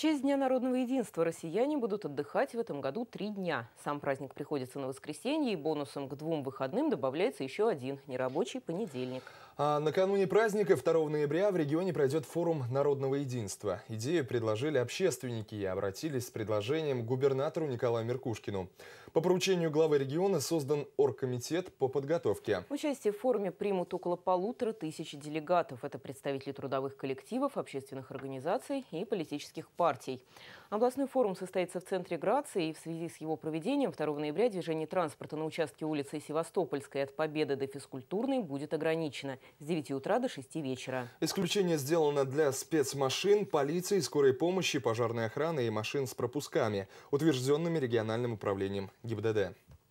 честь Дня народного единства россияне будут отдыхать в этом году три дня. Сам праздник приходится на воскресенье, и бонусом к двум выходным добавляется еще один – нерабочий понедельник. А накануне праздника 2 ноября в регионе пройдет форум народного единства. Идею предложили общественники и обратились с предложением к губернатору Николаю Меркушкину. По поручению главы региона создан оргкомитет по подготовке. Участие в форуме примут около полутора тысяч делегатов. Это представители трудовых коллективов, общественных организаций и политических партий партий. Областной форум состоится в центре Грации, и в связи с его проведением 2 ноября движение транспорта на участке улицы Севастопольской от Победы до Физкультурной будет ограничено с 9 утра до 6 вечера. Исключение сделано для спецмашин, полиции, скорой помощи, пожарной охраны и машин с пропусками, утвержденными региональным управлением ГИБДД.